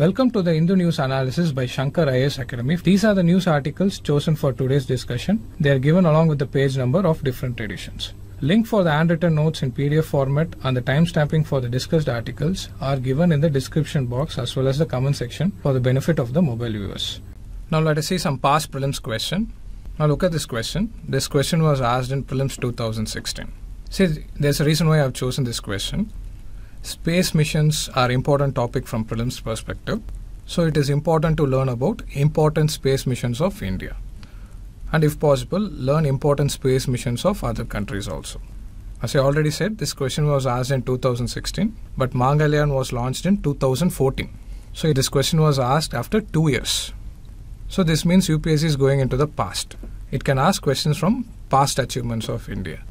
Welcome to the Hindu News Analysis by Shankar IS Academy. These are the news articles chosen for today's discussion. They are given along with the page number of different editions. Link for the handwritten notes in PDF format and the timestamping for the discussed articles are given in the description box as well as the comment section for the benefit of the mobile viewers. Now let us see some past prelims question. Now look at this question. This question was asked in prelims 2016. See, there's a reason why I've chosen this question. Space missions are important topic from prelims perspective, so it is important to learn about important space missions of India. And if possible, learn important space missions of other countries also. As I already said, this question was asked in 2016, but Mangalyaan was launched in 2014. So this question was asked after two years. So this means UPSC is going into the past. It can ask questions from past achievements of India.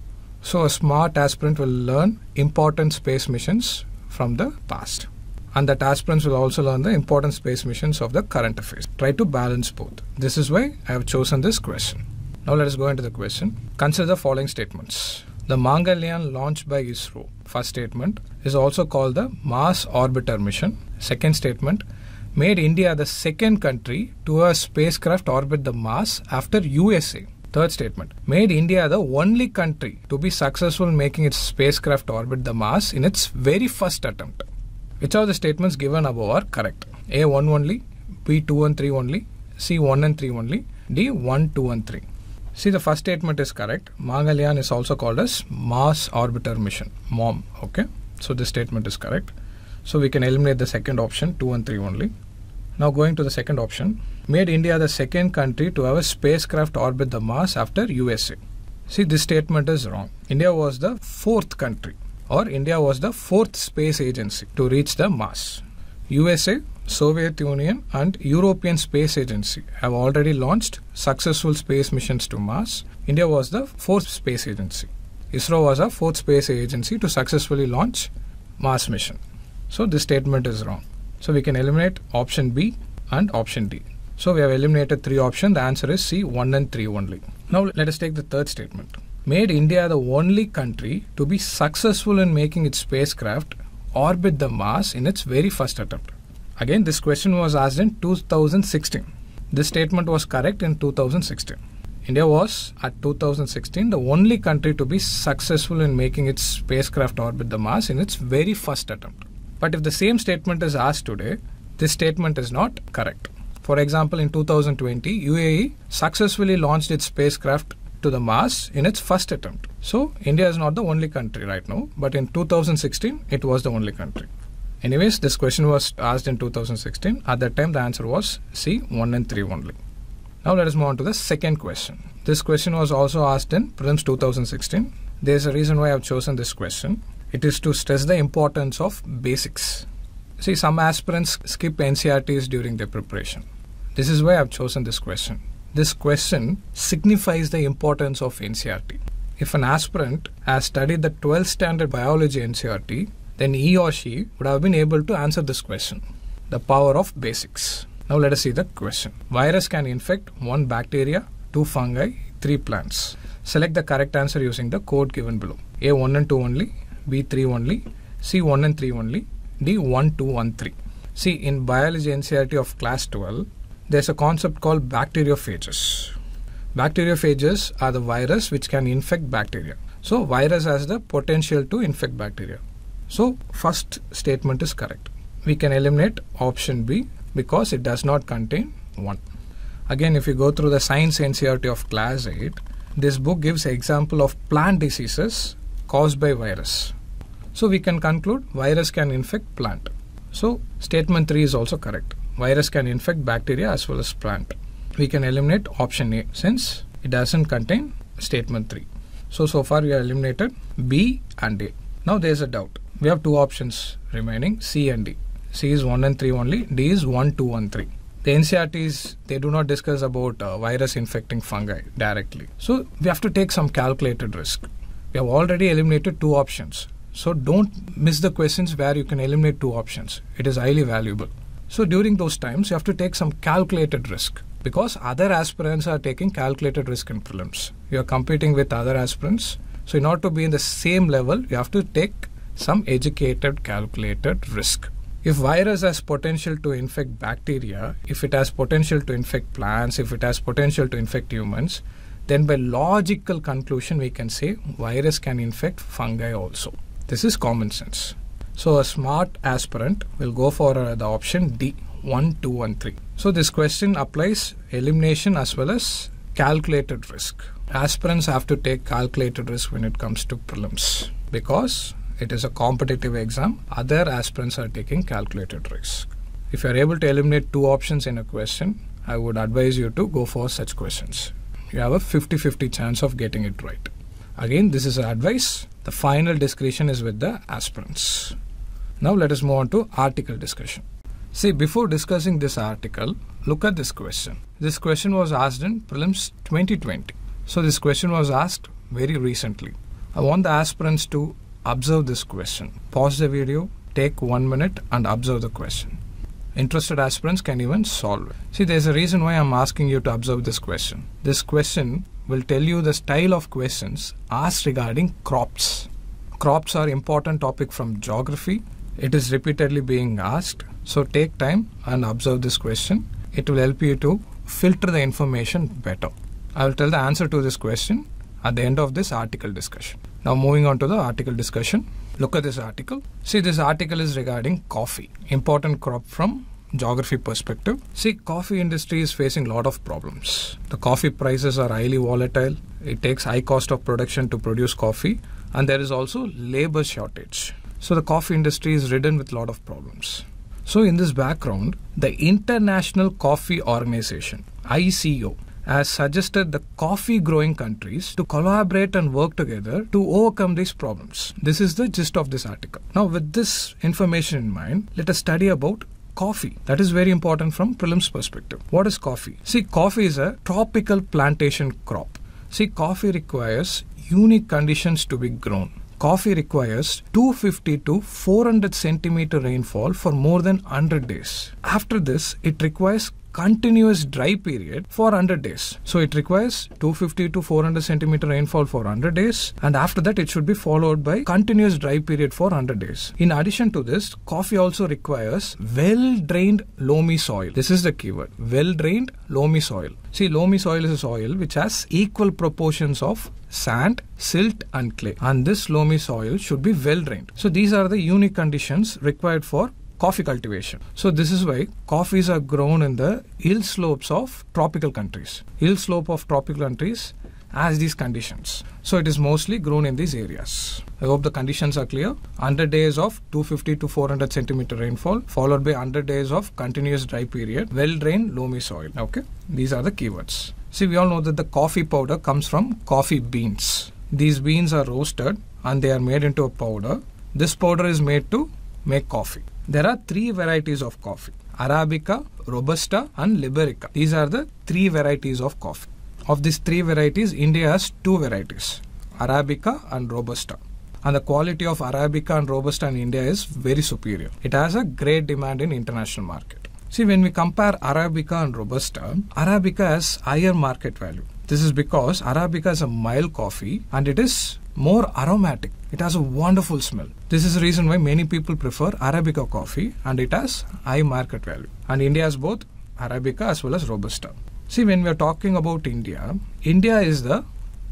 So a smart aspirant will learn important space missions from the past. And that aspirants will also learn the important space missions of the current affairs. Try to balance both. This is why I have chosen this question. Now let us go into the question. Consider the following statements. The Mangalyaan launched by ISRO, first statement, is also called the Mars Orbiter Mission. Second statement, made India the second country to a spacecraft orbit the Mars after USA. Third statement made India the only country to be successful in making its spacecraft orbit the Mars in its very first attempt. Which of the statements given above are correct? A1 only, B2 and 3 only, C1 and 3 only, D1, 2 and 3. See, the first statement is correct. Mangalyaan is also called as Mars Orbiter Mission, MOM. Okay, so this statement is correct. So we can eliminate the second option, 2 and 3 only. Now going to the second option, made India the second country to have a spacecraft orbit the Mars after USA. See, this statement is wrong. India was the fourth country, or India was the fourth space agency to reach the Mars. USA, Soviet Union, and European Space Agency have already launched successful space missions to Mars. India was the fourth space agency. ISRO was a fourth space agency to successfully launch Mars mission. So this statement is wrong. So we can eliminate option B and option D. So we have eliminated three options. The answer is C, 1 and 3 only. Now let us take the third statement. Made India the only country to be successful in making its spacecraft orbit the Mars in its very first attempt. Again, this question was asked in 2016. This statement was correct in 2016. India was, at 2016, the only country to be successful in making its spacecraft orbit the Mars in its very first attempt. But if the same statement is asked today, this statement is not correct. For example, in 2020, UAE successfully launched its spacecraft to the Mars in its first attempt. So, India is not the only country right now, but in 2016, it was the only country. Anyways, this question was asked in 2016. At that time, the answer was C, 1 and 3 only. Now, let us move on to the second question. This question was also asked in Prims 2016. There is a reason why I have chosen this question. It is to stress the importance of basics. See, some aspirants skip NCRTs during their preparation. This is why I've chosen this question. This question signifies the importance of NCRT. If an aspirant has studied the 12th standard biology NCRT, then he or she would have been able to answer this question the power of basics. Now let us see the question. Virus can infect one bacteria, two fungi, three plants. Select the correct answer using the code given below. A1 and 2 only, B3 only, C1 and 3 only, D1, 2, 3. See, in biology NCRT of class 12, there's a concept called bacteriophages. Bacteriophages are the virus which can infect bacteria. So virus has the potential to infect bacteria. So first statement is correct. We can eliminate option B because it does not contain 1. Again, if you go through the science NCRT of class 8, this book gives example of plant diseases caused by virus. So we can conclude virus can infect plant. So statement 3 is also correct virus can infect bacteria as well as plant. We can eliminate option A since it doesn't contain statement 3. So, so far we have eliminated B and A. Now there is a doubt. We have two options remaining C and D. C is 1 and 3 only, D is 1, 2 and 3. The NCRTs, they do not discuss about uh, virus infecting fungi directly. So we have to take some calculated risk. We have already eliminated two options. So don't miss the questions where you can eliminate two options. It is highly valuable. So during those times, you have to take some calculated risk because other aspirants are taking calculated risk in prelims. You are competing with other aspirants. So in order to be in the same level, you have to take some educated, calculated risk. If virus has potential to infect bacteria, if it has potential to infect plants, if it has potential to infect humans, then by logical conclusion we can say virus can infect fungi also. This is common sense. So a smart aspirant will go for uh, the option D, 1, 2 1, 3. So this question applies elimination as well as calculated risk. Aspirants have to take calculated risk when it comes to prelims because it is a competitive exam. Other aspirants are taking calculated risk. If you are able to eliminate two options in a question, I would advise you to go for such questions. You have a 50 50 chance of getting it right. Again, this is advice. The final discretion is with the aspirants. Now let us move on to article discussion. See, before discussing this article, look at this question. This question was asked in prelims 2020. So this question was asked very recently. I want the aspirants to observe this question. Pause the video, take one minute and observe the question. Interested aspirants can even solve it. See, there's a reason why I'm asking you to observe this question. This question will tell you the style of questions asked regarding crops. Crops are important topic from geography. It is repeatedly being asked. So take time and observe this question. It will help you to filter the information better. I will tell the answer to this question at the end of this article discussion. Now moving on to the article discussion. Look at this article. See this article is regarding coffee, important crop from geography perspective. See, coffee industry is facing a lot of problems. The coffee prices are highly volatile. It takes high cost of production to produce coffee and there is also labor shortage. So the coffee industry is ridden with a lot of problems. So in this background, the International Coffee Organization, ICO, has suggested the coffee growing countries to collaborate and work together to overcome these problems. This is the gist of this article. Now, with this information in mind, let us study about coffee. That is very important from prelims perspective. What is coffee? See, coffee is a tropical plantation crop. See, coffee requires unique conditions to be grown. Coffee requires 250 to 400 centimeter rainfall for more than 100 days. After this, it requires continuous dry period for 100 days. So it requires 250 to 400 centimeter rainfall for 100 days and after that it should be followed by continuous dry period for 100 days. In addition to this, coffee also requires well-drained loamy soil. This is the keyword, well-drained loamy soil. See, loamy soil is a soil which has equal proportions of sand, silt and clay and this loamy soil should be well drained. So these are the unique conditions required for coffee cultivation. So this is why coffees are grown in the hill slopes of tropical countries. Hill slope of tropical countries has these conditions. So it is mostly grown in these areas. I hope the conditions are clear. 100 days of 250 to 400 centimeter rainfall followed by 100 days of continuous dry period, well-drained loamy soil. Okay, these are the keywords. See, we all know that the coffee powder comes from coffee beans. These beans are roasted and they are made into a powder. This powder is made to make coffee. There are three varieties of coffee Arabica, Robusta, and Liberica. These are the three varieties of coffee. Of these three varieties, India has two varieties Arabica and Robusta. And the quality of Arabica and Robusta in India is very superior. It has a great demand in international market. See, when we compare Arabica and Robusta, Arabica has higher market value. This is because Arabica is a mild coffee and it is more aromatic. It has a wonderful smell. This is the reason why many people prefer Arabica coffee and it has high market value. And India has both Arabica as well as Robusta. See, when we are talking about India, India is the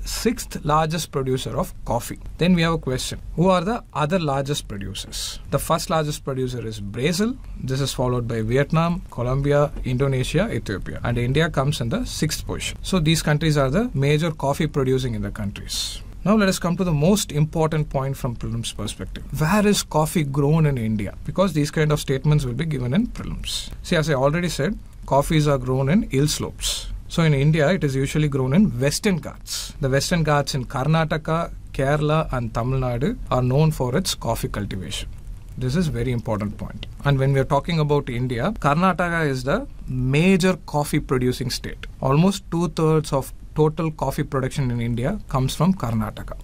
sixth largest producer of coffee. Then we have a question Who are the other largest producers? The first largest producer is Brazil. This is followed by Vietnam, Colombia, Indonesia, Ethiopia. And India comes in the sixth position. So these countries are the major coffee producing in the countries. Now let us come to the most important point from prelims perspective. Where is coffee grown in India? Because these kind of statements will be given in prelims. See, as I already said, coffees are grown in hill slopes. So in India, it is usually grown in Western Ghats. The Western Ghats in Karnataka, Kerala and Tamil Nadu are known for its coffee cultivation. This is very important point. And when we are talking about India, Karnataka is the major coffee producing state. Almost two thirds of total coffee production in India comes from Karnataka.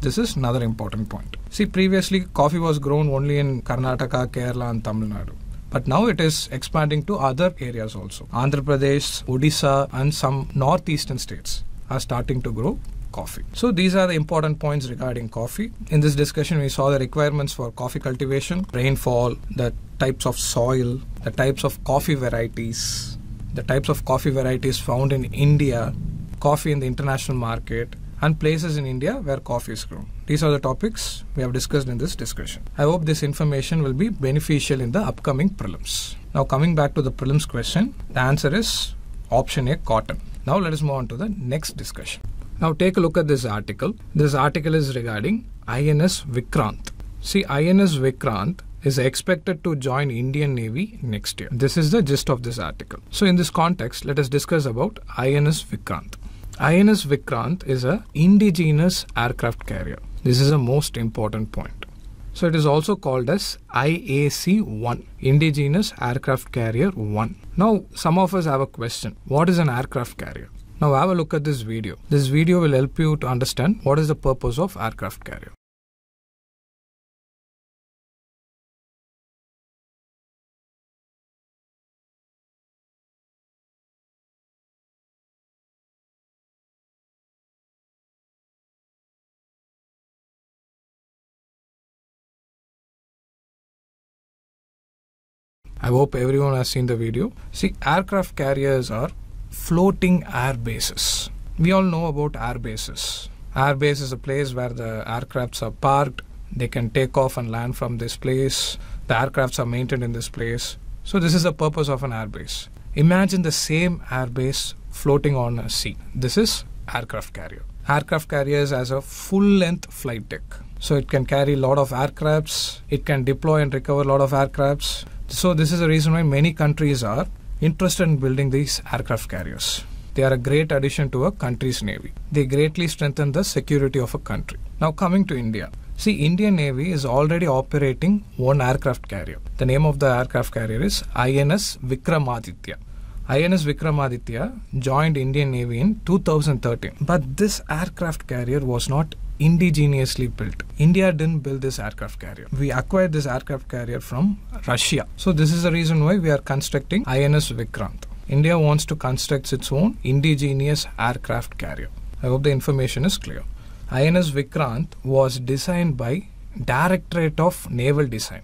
This is another important point. See, previously coffee was grown only in Karnataka, Kerala, and Tamil Nadu. But now it is expanding to other areas also. Andhra Pradesh, Odisha, and some northeastern states are starting to grow coffee. So these are the important points regarding coffee. In this discussion, we saw the requirements for coffee cultivation, rainfall, the types of soil, the types of coffee varieties, the types of coffee varieties found in India, coffee in the international market, and places in India where coffee is grown. These are the topics we have discussed in this discussion. I hope this information will be beneficial in the upcoming prelims. Now, coming back to the prelims question, the answer is option A cotton. Now, let us move on to the next discussion. Now, take a look at this article. This article is regarding INS Vikrant. See, INS Vikrant is expected to join Indian Navy next year. This is the gist of this article. So in this context, let us discuss about INS Vikrant. INS Vikrant is a indigenous aircraft carrier. This is a most important point. So it is also called as IAC 1, Indigenous Aircraft Carrier 1. Now, some of us have a question What is an aircraft carrier? Now, have a look at this video. This video will help you to understand what is the purpose of aircraft carrier. I hope everyone has seen the video. See, aircraft carriers are floating air bases. We all know about air bases. Air base is a place where the aircrafts are parked. They can take off and land from this place. The aircrafts are maintained in this place. So this is the purpose of an airbase. Imagine the same airbase floating on a sea. This is aircraft carrier. Aircraft carriers as a full-length flight deck. So it can carry a lot of aircrafts. It can deploy and recover a lot of aircrafts. So this is the reason why many countries are interested in building these aircraft carriers. They are a great addition to a country's navy. They greatly strengthen the security of a country. Now coming to India. See, Indian Navy is already operating one aircraft carrier. The name of the aircraft carrier is INS Vikramaditya. INS Vikramaditya joined Indian Navy in 2013. But this aircraft carrier was not indigenously built. India didn't build this aircraft carrier. We acquired this aircraft carrier from Russia. So this is the reason why we are constructing INS Vikrant. India wants to construct its own indigenous aircraft carrier. I hope the information is clear. INS Vikrant was designed by Directorate of Naval Design,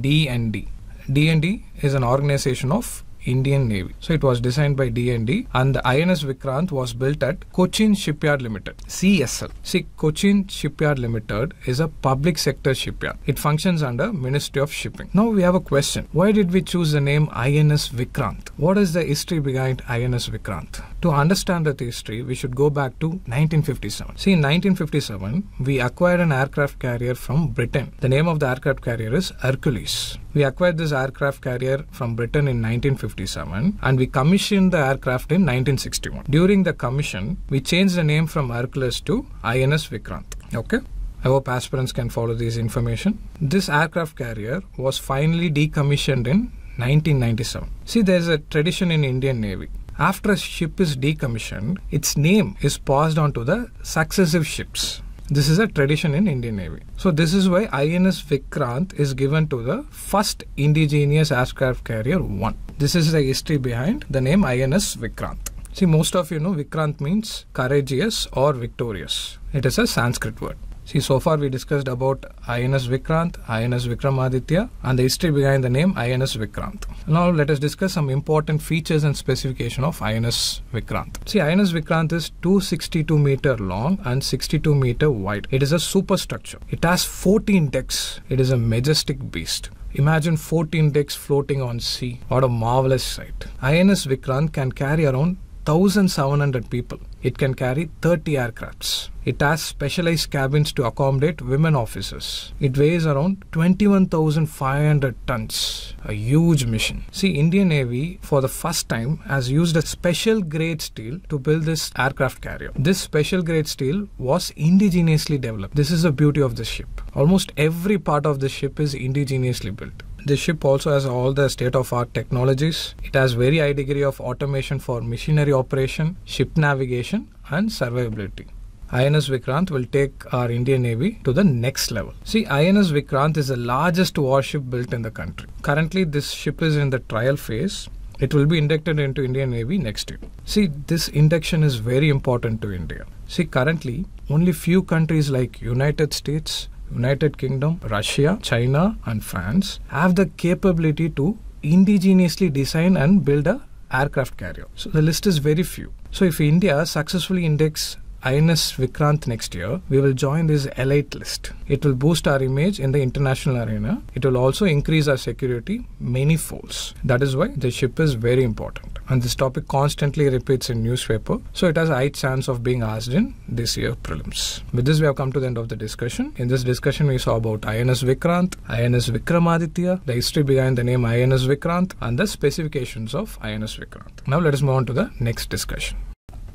D&D. D&D is an organization of Indian Navy. So it was designed by D&D and the INS Vikrant was built at Cochin Shipyard Limited, CSL. See, Cochin Shipyard Limited is a public sector shipyard. It functions under Ministry of Shipping. Now we have a question. Why did we choose the name INS Vikrant? What is the history behind INS Vikrant? To understand that history, we should go back to 1957. See, in 1957, we acquired an aircraft carrier from Britain. The name of the aircraft carrier is Hercules. We acquired this aircraft carrier from Britain in 1957 and we commissioned the aircraft in 1961. During the commission, we changed the name from Hercules to INS Vikrant. Okay? I hope aspirants can follow this information. This aircraft carrier was finally decommissioned in 1997. See, there's a tradition in Indian Navy. After a ship is decommissioned, its name is passed on to the successive ships. This is a tradition in Indian Navy. So this is why INS Vikrant is given to the first indigenous aircraft carrier 1. This is the history behind the name INS Vikrant. See, most of you know Vikrant means courageous or victorious. It is a Sanskrit word. See, so far we discussed about INS Vikrant, INS Vikramaditya, and the history behind the name INS Vikrant. Now, let us discuss some important features and specification of INS Vikrant. See, INS Vikrant is 262 meter long and 62 meter wide. It is a superstructure. It has 14 decks. It is a majestic beast. Imagine 14 decks floating on sea. What a marvelous sight. INS Vikrant can carry around 1,700 people. It can carry 30 aircrafts. It has specialized cabins to accommodate women officers. It weighs around 21,500 tons. A huge mission. See, Indian Navy for the first time has used a special grade steel to build this aircraft carrier. This special grade steel was indigenously developed. This is the beauty of this ship. Almost every part of the ship is indigenously built. This ship also has all the state-of-art technologies. It has very high degree of automation for machinery operation, ship navigation and survivability. INS Vikrant will take our Indian Navy to the next level. See, INS Vikrant is the largest warship built in the country. Currently, this ship is in the trial phase. It will be inducted into Indian Navy next year. See, this induction is very important to India. See, currently, only few countries like United States, United Kingdom, Russia, China, and France have the capability to indigenously design and build a aircraft carrier. So the list is very few. So if India successfully index INS Vikrant next year, we will join this elite list. It will boost our image in the international arena. It will also increase our security many folds. That is why the ship is very important and this topic constantly repeats in newspaper. So it has high chance of being asked in this year prelims. With this, we have come to the end of the discussion. In this discussion, we saw about INS Vikrant, INS Vikramaditya, the history behind the name INS Vikrant, and the specifications of INS Vikrant. Now let us move on to the next discussion.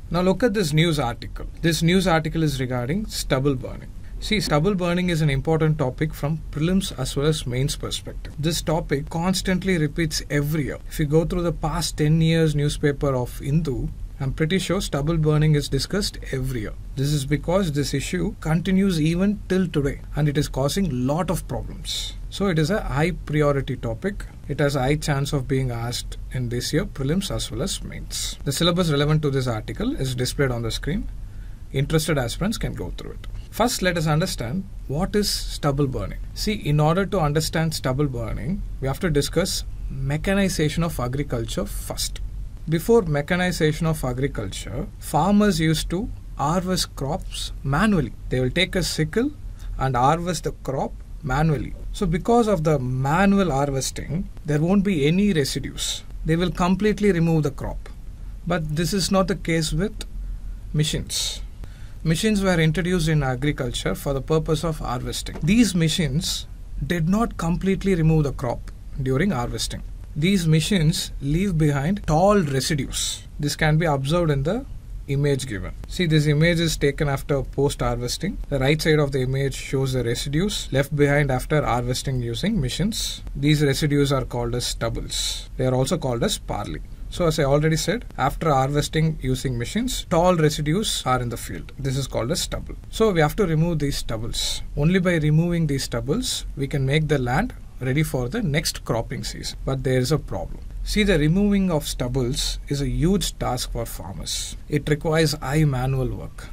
Now look at this news article. This news article is regarding stubble burning. See, stubble burning is an important topic from prelims as well as mains perspective. This topic constantly repeats every year. If you go through the past 10 years newspaper of Hindu, I'm pretty sure stubble burning is discussed every year. This is because this issue continues even till today and it is causing lot of problems. So it is a high priority topic. It has high chance of being asked in this year prelims as well as mains. The syllabus relevant to this article is displayed on the screen. Interested aspirants can go through it. First, let us understand what is stubble burning. See, in order to understand stubble burning, we have to discuss mechanization of agriculture first. Before mechanization of agriculture, farmers used to harvest crops manually. They will take a sickle and harvest the crop manually. So, because of the manual harvesting, there won't be any residues. They will completely remove the crop. But this is not the case with machines machines were introduced in agriculture for the purpose of harvesting. These machines did not completely remove the crop during harvesting. These machines leave behind tall residues. This can be observed in the image given. See this image is taken after post harvesting. The right side of the image shows the residues left behind after harvesting using machines. These residues are called as stubbles. They are also called as parley. So as I already said, after harvesting using machines, tall residues are in the field. This is called a stubble. So we have to remove these stubbles. Only by removing these stubbles, we can make the land ready for the next cropping season. But there is a problem. See, the removing of stubbles is a huge task for farmers. It requires high manual work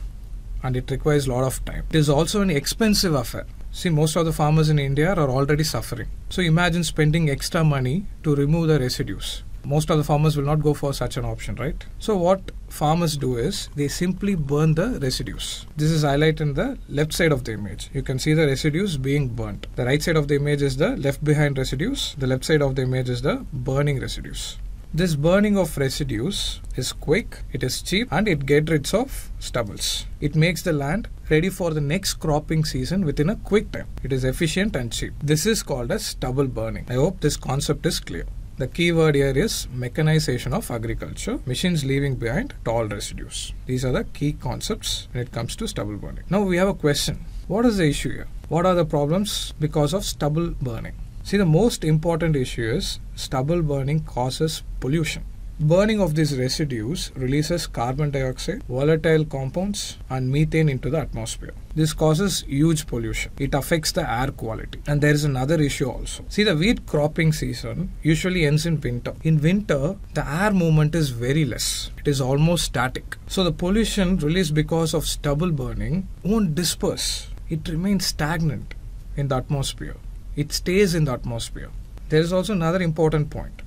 and it requires a lot of time. It is also an expensive affair. See, most of the farmers in India are already suffering. So imagine spending extra money to remove the residues most of the farmers will not go for such an option, right? So what farmers do is they simply burn the residues. This is highlighted in the left side of the image. You can see the residues being burnt. The right side of the image is the left behind residues. The left side of the image is the burning residues. This burning of residues is quick, it is cheap and it gets rid of stubbles. It makes the land ready for the next cropping season within a quick time. It is efficient and cheap. This is called as stubble burning. I hope this concept is clear. The key word here is mechanization of agriculture, machines leaving behind tall residues. These are the key concepts when it comes to stubble burning. Now we have a question. What is the issue here? What are the problems because of stubble burning? See, the most important issue is stubble burning causes pollution. Burning of these residues releases carbon dioxide, volatile compounds, and methane into the atmosphere. This causes huge pollution. It affects the air quality. And there is another issue also. See, the wheat cropping season usually ends in winter. In winter, the air movement is very less, it is almost static. So, the pollution released because of stubble burning won't disperse, it remains stagnant in the atmosphere. It stays in the atmosphere. There is also another important point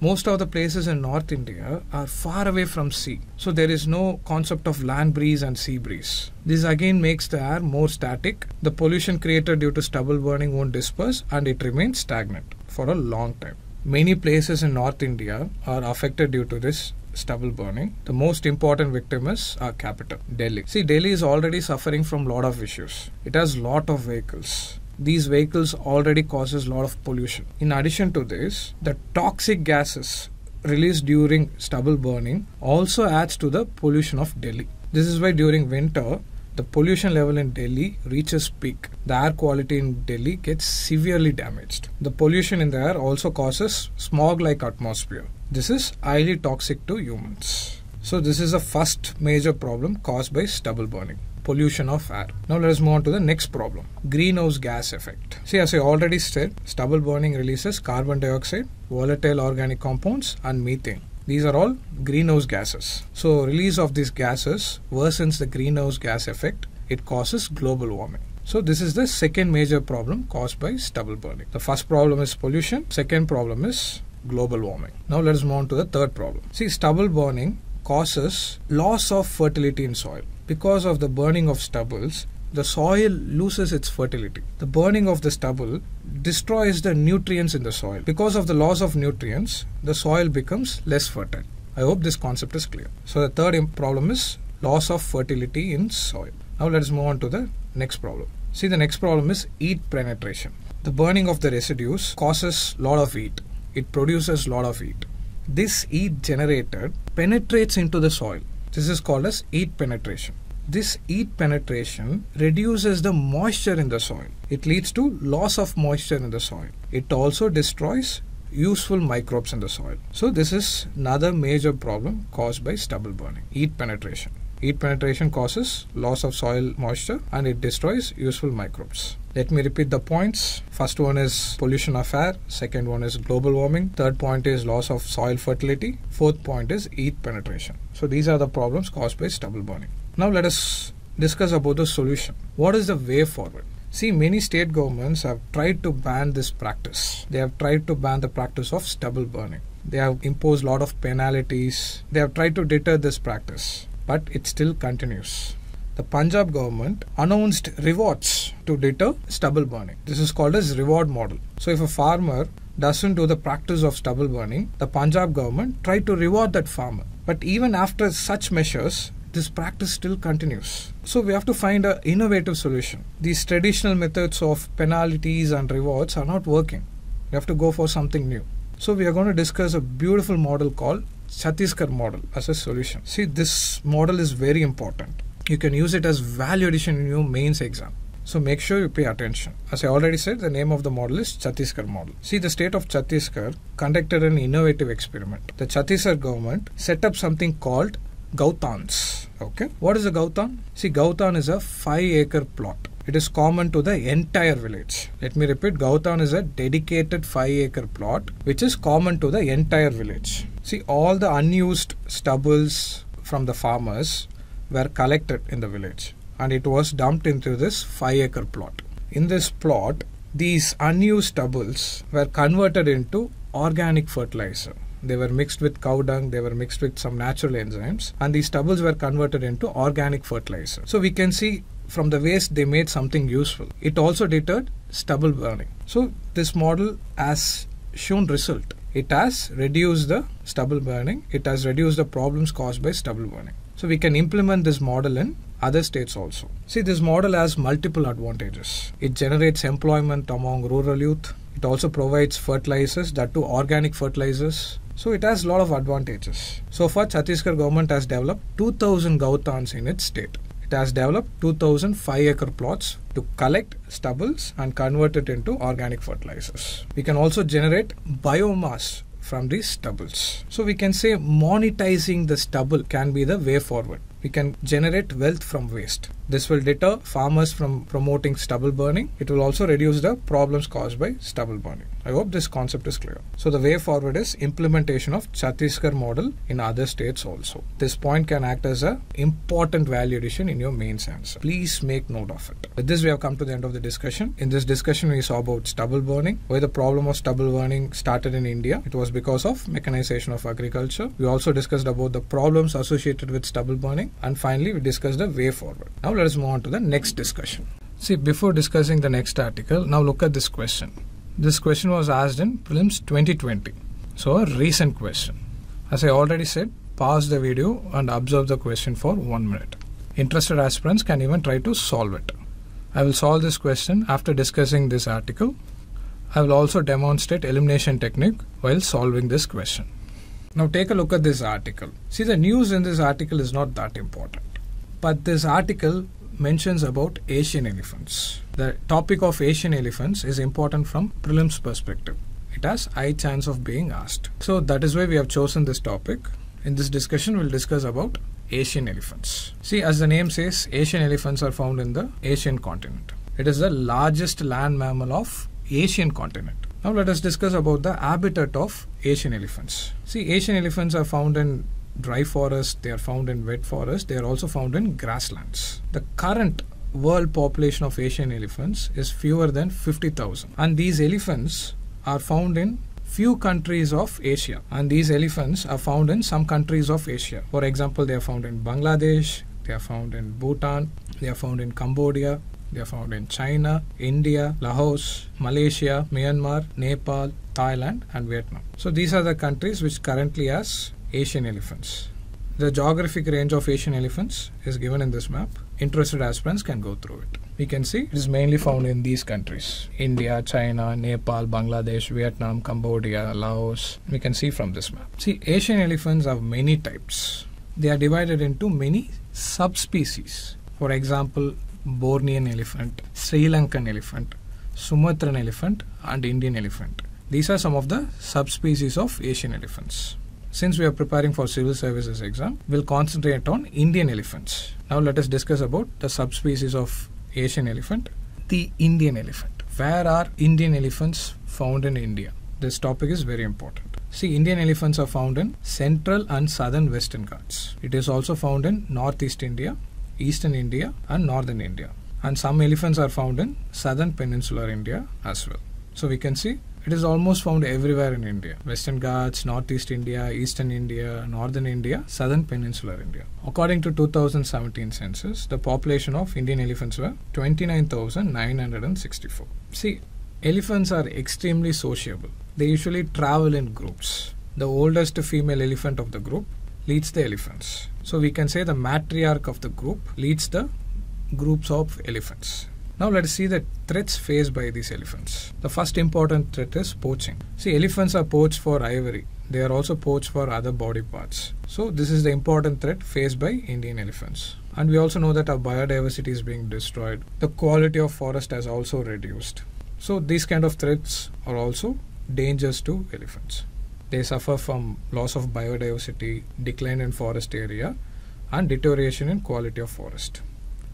most of the places in North India are far away from sea, so there is no concept of land breeze and sea breeze. This again makes the air more static. The pollution created due to stubble burning won't disperse and it remains stagnant for a long time. Many places in North India are affected due to this stubble burning. The most important victim is our capital, Delhi. See, Delhi is already suffering from lot of issues. It has lot of vehicles these vehicles already causes a lot of pollution. In addition to this, the toxic gases released during stubble burning also adds to the pollution of Delhi. This is why during winter, the pollution level in Delhi reaches peak. The air quality in Delhi gets severely damaged. The pollution in the air also causes smog-like atmosphere. This is highly toxic to humans. So this is the first major problem caused by stubble burning pollution of air. Now let us move on to the next problem, greenhouse gas effect. See, as I already said, stubble burning releases carbon dioxide, volatile organic compounds and methane. These are all greenhouse gases. So release of these gases worsens the greenhouse gas effect. It causes global warming. So this is the second major problem caused by stubble burning. The first problem is pollution. Second problem is global warming. Now let us move on to the third problem. See, stubble burning causes loss of fertility in soil because of the burning of stubbles, the soil loses its fertility. The burning of the stubble destroys the nutrients in the soil. Because of the loss of nutrients, the soil becomes less fertile. I hope this concept is clear. So the third problem is loss of fertility in soil. Now let us move on to the next problem. See the next problem is heat penetration. The burning of the residues causes lot of heat. It produces lot of heat. This heat generated penetrates into the soil this is called as heat penetration. This heat penetration reduces the moisture in the soil. It leads to loss of moisture in the soil. It also destroys useful microbes in the soil. So this is another major problem caused by stubble burning, heat penetration. Heat penetration causes loss of soil moisture and it destroys useful microbes. Let me repeat the points. First one is pollution of air. Second one is global warming. Third point is loss of soil fertility. Fourth point is heat penetration. So these are the problems caused by stubble burning. Now let us discuss about the solution. What is the way forward? See, many state governments have tried to ban this practice. They have tried to ban the practice of stubble burning. They have imposed a lot of penalties. They have tried to deter this practice but it still continues. The Punjab government announced rewards to deter stubble burning. This is called as reward model. So if a farmer doesn't do the practice of stubble burning, the Punjab government tried to reward that farmer. But even after such measures, this practice still continues. So we have to find an innovative solution. These traditional methods of penalties and rewards are not working. We have to go for something new. So we are going to discuss a beautiful model called Chhattisgarh model as a solution. See, this model is very important. You can use it as value addition in your mains exam. So make sure you pay attention. As I already said, the name of the model is Chhattisgarh model. See, the state of Chhattisgarh conducted an innovative experiment. The Chhattisgarh government set up something called Gautans. Okay, what is a Gautan? See, Gautan is a five-acre plot. It is common to the entire village. Let me repeat, Gautan is a dedicated five-acre plot which is common to the entire village. See, all the unused stubbles from the farmers were collected in the village and it was dumped into this 5 acre plot. In this plot, these unused stubbles were converted into organic fertilizer. They were mixed with cow dung, they were mixed with some natural enzymes, and these stubbles were converted into organic fertilizer. So we can see from the waste they made something useful. It also deterred stubble burning. So this model has shown result it has reduced the stubble burning, it has reduced the problems caused by stubble burning. So we can implement this model in other states also. See, this model has multiple advantages. It generates employment among rural youth. It also provides fertilizers, that too organic fertilizers. So it has a lot of advantages. So far, Chhattisgarh government has developed 2000 gautans in its state. It has developed 2005 acre plots to collect stubbles and convert it into organic fertilizers. We can also generate biomass from these stubbles. So we can say monetizing the stubble can be the way forward. We can generate wealth from waste. This will deter farmers from promoting stubble burning. It will also reduce the problems caused by stubble burning. I hope this concept is clear. So the way forward is implementation of Chhattisgarh model in other states also. This point can act as a important value addition in your main answer. Please make note of it. With this we have come to the end of the discussion. In this discussion we saw about stubble burning where the problem of stubble burning started in India. It was because of mechanization of agriculture. We also discussed about the problems associated with stubble burning and finally we discussed the way forward. Now let us move on to the next discussion. See, before discussing the next article, now look at this question. This question was asked in prelims 2020. So a recent question. As I already said, pause the video and observe the question for one minute. Interested aspirants can even try to solve it. I will solve this question after discussing this article. I will also demonstrate elimination technique while solving this question. Now take a look at this article. See the news in this article is not that important. But this article mentions about Asian elephants the topic of Asian elephants is important from prelims perspective. It has high chance of being asked. So that is why we have chosen this topic. In this discussion, we'll discuss about Asian elephants. See, as the name says, Asian elephants are found in the Asian continent. It is the largest land mammal of Asian continent. Now let us discuss about the habitat of Asian elephants. See, Asian elephants are found in dry forest, they are found in wet forest, they are also found in grasslands. The current world population of Asian elephants is fewer than 50,000. And these elephants are found in few countries of Asia. And these elephants are found in some countries of Asia. For example, they are found in Bangladesh, they are found in Bhutan, they are found in Cambodia, they are found in China, India, Laos, Malaysia, Myanmar, Nepal, Thailand and Vietnam. So these are the countries which currently has Asian elephants. The geographic range of Asian elephants is given in this map interested aspirants can go through it. We can see it is mainly found in these countries India, China, Nepal, Bangladesh, Vietnam, Cambodia, Laos. We can see from this map. See, Asian elephants have many types. They are divided into many subspecies. For example, Bornean elephant, Sri Lankan elephant, Sumatran elephant, and Indian elephant. These are some of the subspecies of Asian elephants since we are preparing for civil services exam, we'll concentrate on Indian elephants. Now let us discuss about the subspecies of Asian elephant, the Indian elephant. Where are Indian elephants found in India? This topic is very important. See, Indian elephants are found in central and southern western Ghats. It is also found in northeast India, eastern India and northern India. And some elephants are found in southern peninsular India as well. So we can see it is almost found everywhere in India Western Ghats, Northeast India, Eastern India, Northern India, Southern Peninsular India. According to 2017 census, the population of Indian elephants were 29,964. See, elephants are extremely sociable. They usually travel in groups. The oldest female elephant of the group leads the elephants. So we can say the matriarch of the group leads the groups of elephants. Now let's see the threats faced by these elephants. The first important threat is poaching. See, elephants are poached for ivory. They are also poached for other body parts. So this is the important threat faced by Indian elephants. And we also know that our biodiversity is being destroyed. The quality of forest has also reduced. So these kind of threats are also dangers to elephants. They suffer from loss of biodiversity, decline in forest area, and deterioration in quality of forest.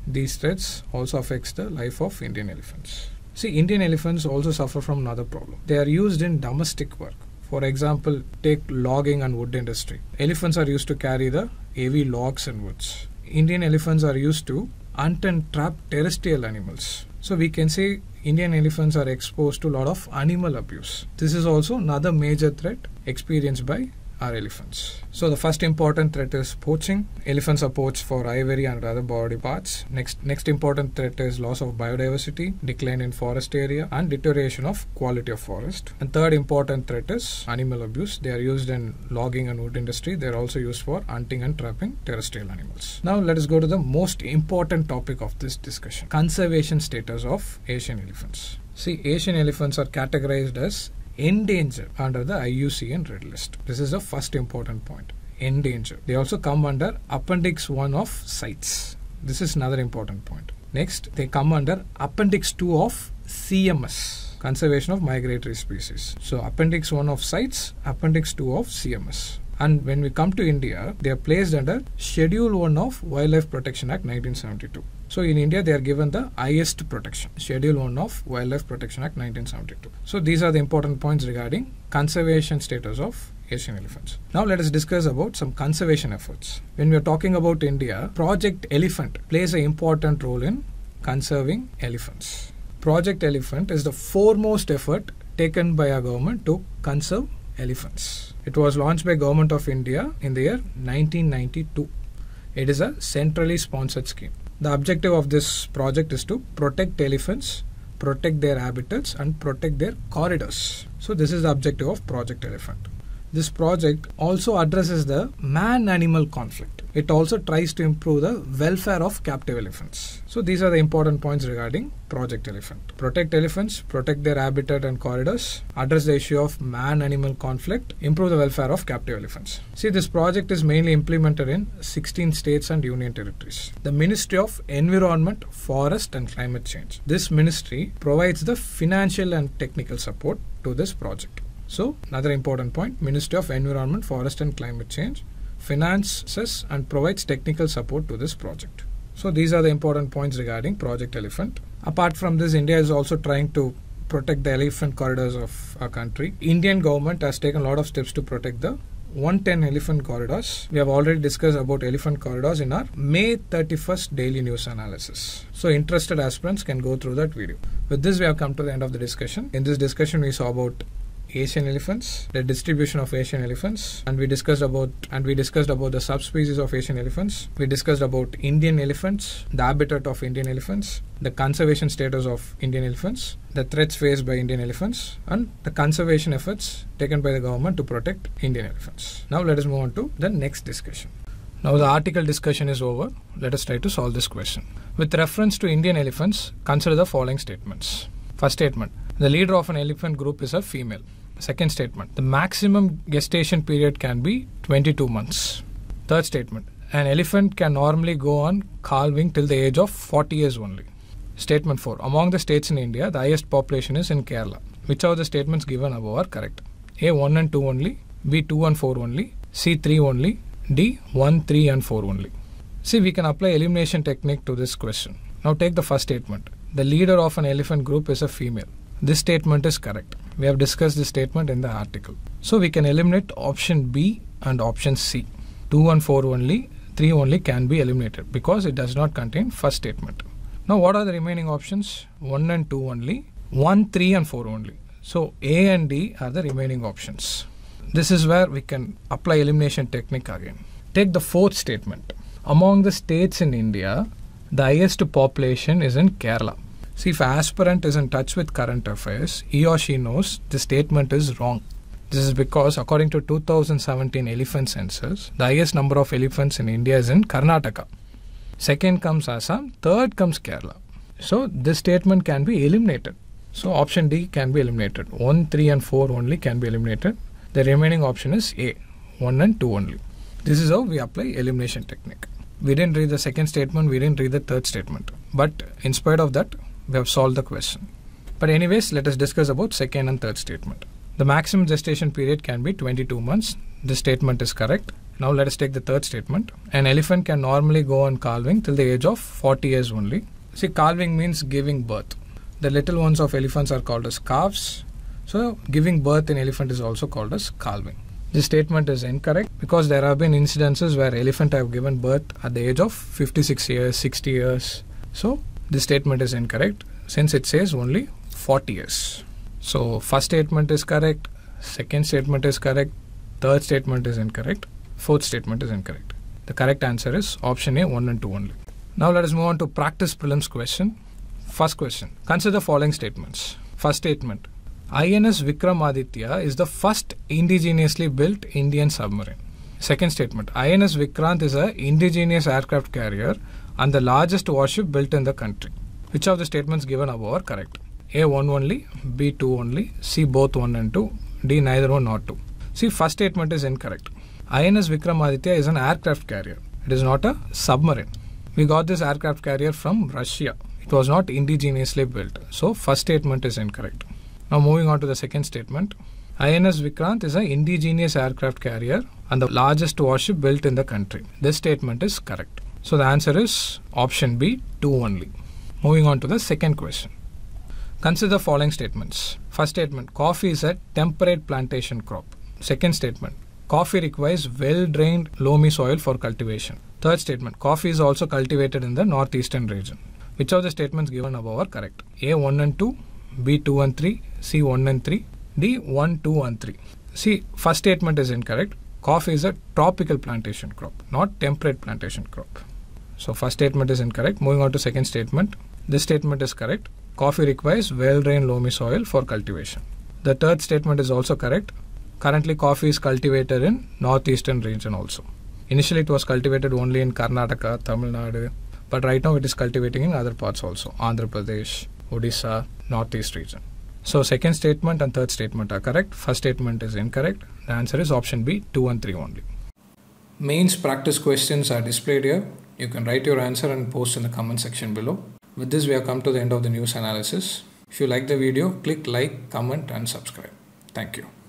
These threats also affects the life of Indian elephants. See, Indian elephants also suffer from another problem. They are used in domestic work. For example, take logging and wood industry. Elephants are used to carry the heavy logs and woods. Indian elephants are used to hunt and trap terrestrial animals. So we can say Indian elephants are exposed to a lot of animal abuse. This is also another major threat experienced by are elephants. So the first important threat is poaching. Elephants are poached for ivory and other body parts. Next next important threat is loss of biodiversity, decline in forest area and deterioration of quality of forest. And third important threat is animal abuse. They are used in logging and wood industry. They are also used for hunting and trapping terrestrial animals. Now let us go to the most important topic of this discussion. Conservation status of Asian elephants. See, Asian elephants are categorized as endanger under the IUCN Red List. This is the first important point. Endanger. They also come under Appendix 1 of sites. This is another important point. Next, they come under Appendix 2 of CMS, Conservation of Migratory Species. So, Appendix 1 of sites, Appendix 2 of CMS. And when we come to India, they are placed under Schedule 1 of Wildlife Protection Act 1972. So in India, they are given the highest protection, Schedule 1 of Wildlife Protection Act 1972. So these are the important points regarding conservation status of Asian elephants. Now let us discuss about some conservation efforts. When we are talking about India, Project Elephant plays an important role in conserving elephants. Project Elephant is the foremost effort taken by our government to conserve elephants. It was launched by Government of India in the year 1992. It is a centrally sponsored scheme. The objective of this project is to protect elephants, protect their habitats and protect their corridors. So this is the objective of Project Elephant this project also addresses the man animal conflict. It also tries to improve the welfare of captive elephants. So, these are the important points regarding Project Elephant. Protect elephants, protect their habitat and corridors, address the issue of man animal conflict, improve the welfare of captive elephants. See, this project is mainly implemented in 16 states and union territories. The Ministry of Environment, Forest and Climate Change. This ministry provides the financial and technical support to this project. So another important point, Ministry of Environment, Forest and Climate Change finances and provides technical support to this project. So these are the important points regarding Project Elephant. Apart from this, India is also trying to protect the elephant corridors of our country. Indian government has taken a lot of steps to protect the 110 elephant corridors. We have already discussed about elephant corridors in our May 31st daily news analysis. So interested aspirants can go through that video. With this, we have come to the end of the discussion. In this discussion, we saw about Asian elephants, the distribution of Asian elephants, and we discussed about and we discussed about the subspecies of Asian elephants. We discussed about Indian elephants, the habitat of Indian elephants, the conservation status of Indian elephants, the threats faced by Indian elephants, and the conservation efforts taken by the government to protect Indian elephants. Now let us move on to the next discussion. Now the article discussion is over. Let us try to solve this question. With reference to Indian elephants, consider the following statements. First statement The leader of an elephant group is a female. Second statement, the maximum gestation period can be 22 months. Third statement, an elephant can normally go on calving till the age of 40 years only. Statement 4, among the states in India, the highest population is in Kerala. Which of the statements given above are correct? A. 1 and 2 only, B. 2 and 4 only, C. 3 only, D. 1, 3 and 4 only. See, we can apply elimination technique to this question. Now take the first statement. The leader of an elephant group is a female. This statement is correct. We have discussed this statement in the article. So we can eliminate option B and option C. 2 and 4 only, 3 only can be eliminated because it does not contain first statement. Now what are the remaining options? 1 and 2 only, 1, 3 and 4 only. So A and D are the remaining options. This is where we can apply elimination technique again. Take the fourth statement. Among the states in India, the highest population is in Kerala. See, if aspirant is in touch with current affairs, he or she knows the statement is wrong. This is because, according to 2017 elephant census, the highest number of elephants in India is in Karnataka. Second comes Assam, third comes Kerala. So, this statement can be eliminated. So, option D can be eliminated. 1, 3, and 4 only can be eliminated. The remaining option is A, 1 and 2 only. This is how we apply elimination technique. We didn't read the second statement, we didn't read the third statement. But in spite of that, we have solved the question. But anyways, let us discuss about second and third statement. The maximum gestation period can be 22 months. This statement is correct. Now let us take the third statement. An elephant can normally go on calving till the age of 40 years only. See, calving means giving birth. The little ones of elephants are called as calves. So giving birth in elephant is also called as calving. This statement is incorrect because there have been incidences where elephant have given birth at the age of 56 years, 60 years. So this statement is incorrect since it says only 40 years. So first statement is correct, second statement is correct, third statement is incorrect, fourth statement is incorrect. The correct answer is option A 1 and 2 only. Now let us move on to practice prelims question. First question. Consider the following statements. First statement. INS Vikramaditya is the first indigenously built Indian submarine. Second statement. INS Vikrant is an indigenous aircraft carrier and the largest warship built in the country. Which of the statements given above are correct? A1 only, B2 only, C both 1 and 2, D neither 1 nor 2. See, first statement is incorrect. INS Vikramaditya is an aircraft carrier. It is not a submarine. We got this aircraft carrier from Russia. It was not indigenously built. So, first statement is incorrect. Now, moving on to the second statement. INS Vikrant is an indigenous aircraft carrier and the largest warship built in the country. This statement is correct. So the answer is option B, 2 only. Moving on to the second question. Consider the following statements. First statement, coffee is a temperate plantation crop. Second statement, coffee requires well-drained loamy soil for cultivation. Third statement, coffee is also cultivated in the northeastern region. Which of the statements given above are correct? A1 and 2, B2 and 3, C1 and 3, D1, 2 and 3. See, first statement is incorrect. Coffee is a tropical plantation crop, not temperate plantation crop. So first statement is incorrect. Moving on to second statement. This statement is correct. Coffee requires well-drained loamy soil for cultivation. The third statement is also correct. Currently coffee is cultivated in northeastern region also. Initially it was cultivated only in Karnataka, Tamil Nadu, but right now it is cultivating in other parts also, Andhra Pradesh, Odisha, northeast region. So second statement and third statement are correct. First statement is incorrect. The answer is option B, 2 and 3 only. Mains practice questions are displayed here. You can write your answer and post in the comment section below. With this, we have come to the end of the news analysis. If you like the video, click like, comment and subscribe. Thank you.